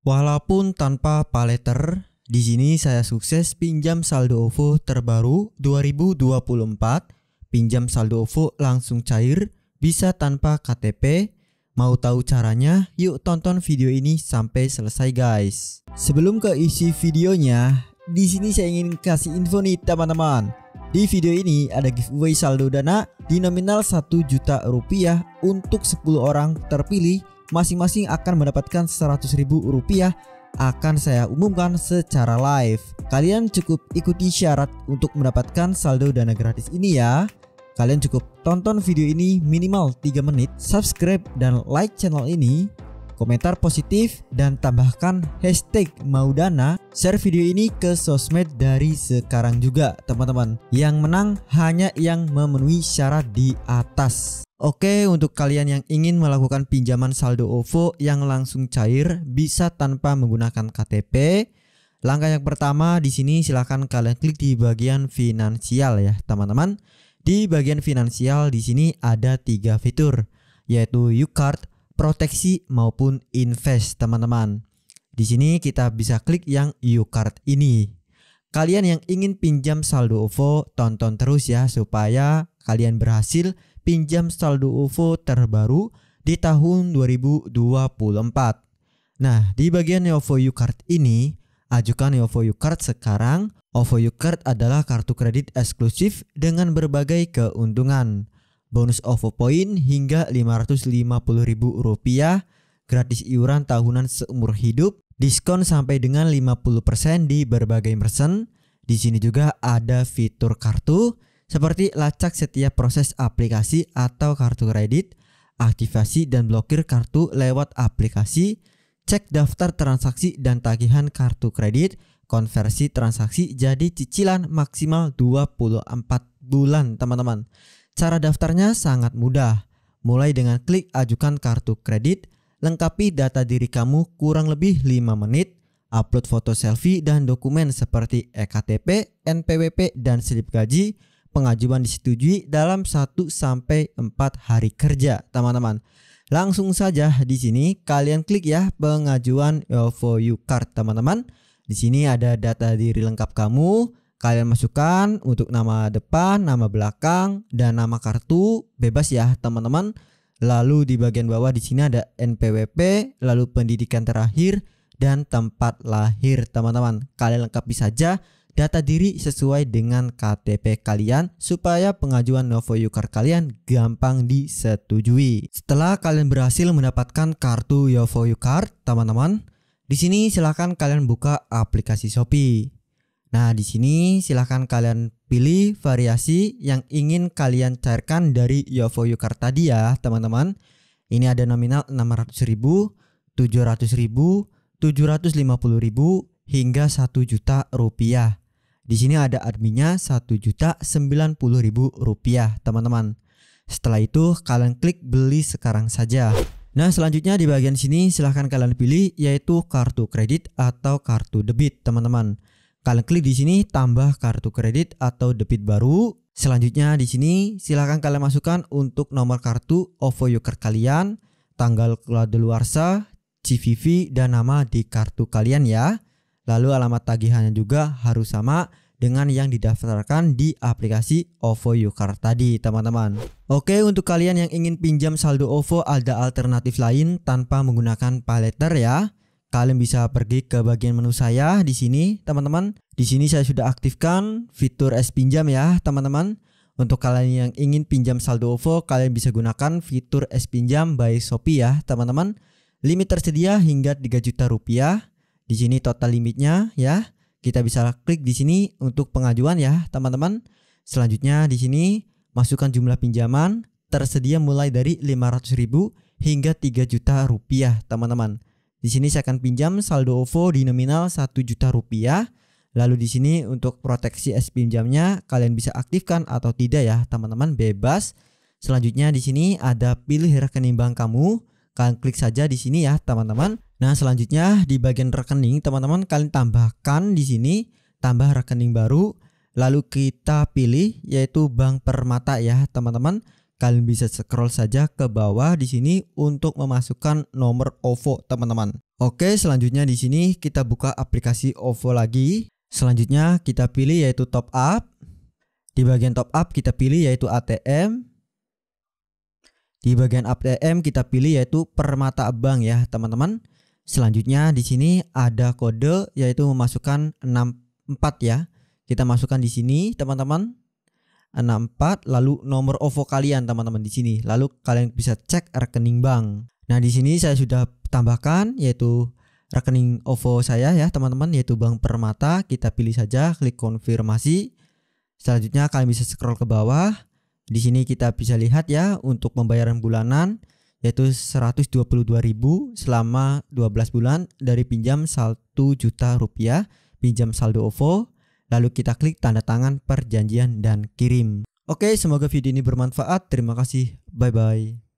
Walaupun tanpa paleter, di sini saya sukses pinjam saldo OVO terbaru 2024. Pinjam saldo OVO langsung cair, bisa tanpa KTP. Mau tahu caranya? Yuk tonton video ini sampai selesai guys. Sebelum ke isi videonya, di sini saya ingin kasih info nih teman-teman. Di video ini ada giveaway saldo dana di nominal 1 juta rupiah untuk 10 orang terpilih masing-masing akan mendapatkan rp rupiah akan saya umumkan secara live. Kalian cukup ikuti syarat untuk mendapatkan saldo dana gratis ini ya. Kalian cukup tonton video ini minimal 3 menit, subscribe dan like channel ini komentar positif, dan tambahkan hashtag Maudana. Share video ini ke sosmed dari sekarang juga teman-teman. Yang menang hanya yang memenuhi syarat di atas. Oke, untuk kalian yang ingin melakukan pinjaman saldo OVO yang langsung cair bisa tanpa menggunakan KTP. Langkah yang pertama di sini silahkan kalian klik di bagian finansial ya teman-teman. Di bagian finansial di sini ada tiga fitur yaitu UCard, proteksi maupun invest teman-teman. Di sini kita bisa klik yang Card ini. Kalian yang ingin pinjam saldo OVO, tonton terus ya supaya kalian berhasil pinjam saldo OVO terbaru di tahun 2024. Nah, di bagian OVO Card ini, ajukan OVO Card sekarang. OVO Card adalah kartu kredit eksklusif dengan berbagai keuntungan bonus OVO Point hingga Rp550.000, gratis iuran tahunan seumur hidup, diskon sampai dengan 50% di berbagai merchant. Di sini juga ada fitur kartu seperti lacak setiap proses aplikasi atau kartu kredit, aktivasi dan blokir kartu lewat aplikasi, cek daftar transaksi dan tagihan kartu kredit, konversi transaksi jadi cicilan maksimal 24 bulan, teman-teman. Cara daftarnya sangat mudah. Mulai dengan klik ajukan kartu kredit, lengkapi data diri kamu kurang lebih 5 menit, upload foto selfie dan dokumen seperti EKTP, NPWP, dan slip gaji, pengajuan disetujui dalam 1 sampai 4 hari kerja, teman-teman. Langsung saja di sini kalian klik ya pengajuan for you card, teman-teman. Di sini ada data diri lengkap kamu, Kalian masukkan untuk nama depan, nama belakang, dan nama kartu bebas ya teman-teman. Lalu di bagian bawah di sini ada NPWP, lalu pendidikan terakhir, dan tempat lahir teman-teman. Kalian lengkapi saja data diri sesuai dengan KTP kalian supaya pengajuan Novo Yukar kalian gampang disetujui. Setelah kalian berhasil mendapatkan kartu Novo Yukar, teman-teman, di sini silahkan kalian buka aplikasi Shopee. Nah, di sini silahkan kalian pilih variasi yang ingin kalian cairkan dari ya Yovo Yukar tadi ya, teman-teman. Ini ada nominal 600.000, 700.000, 750.000 hingga 1 juta rupiah. Di sini ada adminnya 1 juta 90.000 rupiah, teman-teman. Setelah itu kalian klik beli sekarang saja. Nah, selanjutnya di bagian sini silahkan kalian pilih yaitu kartu kredit atau kartu debit, teman-teman. Kalian klik di sini tambah kartu kredit atau debit baru. Selanjutnya di sini silakan kalian masukkan untuk nomor kartu OVO Yoker kalian, tanggal kedaluarsa, CVV dan nama di kartu kalian ya. Lalu alamat tagihannya juga harus sama dengan yang didaftarkan di aplikasi OVO Yoker tadi teman-teman. Oke untuk kalian yang ingin pinjam saldo OVO ada alternatif lain tanpa menggunakan pay ya. Kalian bisa pergi ke bagian menu saya di sini, teman-teman. Di sini saya sudah aktifkan fitur S pinjam ya, teman-teman. Untuk kalian yang ingin pinjam saldo OVO, kalian bisa gunakan fitur S pinjam by Shopee ya, teman-teman. Limit tersedia hingga 3 juta rupiah. Di sini total limitnya ya. Kita bisa klik di sini untuk pengajuan ya, teman-teman. Selanjutnya di sini masukkan jumlah pinjaman tersedia mulai dari 500.000 hingga 3 juta rupiah, teman-teman. Di sini saya akan pinjam saldo OVO di nominal 1 juta rupiah. Lalu di sini untuk proteksi S pinjamnya kalian bisa aktifkan atau tidak ya teman-teman bebas. Selanjutnya di sini ada pilih rekening bank kamu. Kalian klik saja di sini ya teman-teman. Nah selanjutnya di bagian rekening teman-teman kalian tambahkan di sini tambah rekening baru. Lalu kita pilih yaitu bank permata ya teman-teman. Kalian bisa scroll saja ke bawah di sini untuk memasukkan nomor OVO, teman-teman. Oke, selanjutnya di sini kita buka aplikasi OVO lagi. Selanjutnya kita pilih yaitu top up. Di bagian top up kita pilih yaitu ATM. Di bagian ATM kita pilih yaitu Permata Bank ya, teman-teman. Selanjutnya di sini ada kode yaitu memasukkan 64 ya. Kita masukkan di sini, teman-teman. 64 lalu nomor OVO kalian teman-teman di sini. Lalu kalian bisa cek rekening bank. Nah, di sini saya sudah tambahkan yaitu rekening OVO saya ya teman-teman yaitu Bank Permata. Kita pilih saja klik konfirmasi. Selanjutnya kalian bisa scroll ke bawah. Di sini kita bisa lihat ya untuk pembayaran bulanan yaitu 122.000 selama 12 bulan dari pinjam 1 juta rupiah, pinjam saldo OVO lalu kita klik tanda tangan perjanjian dan kirim. Oke, semoga video ini bermanfaat. Terima kasih. Bye bye.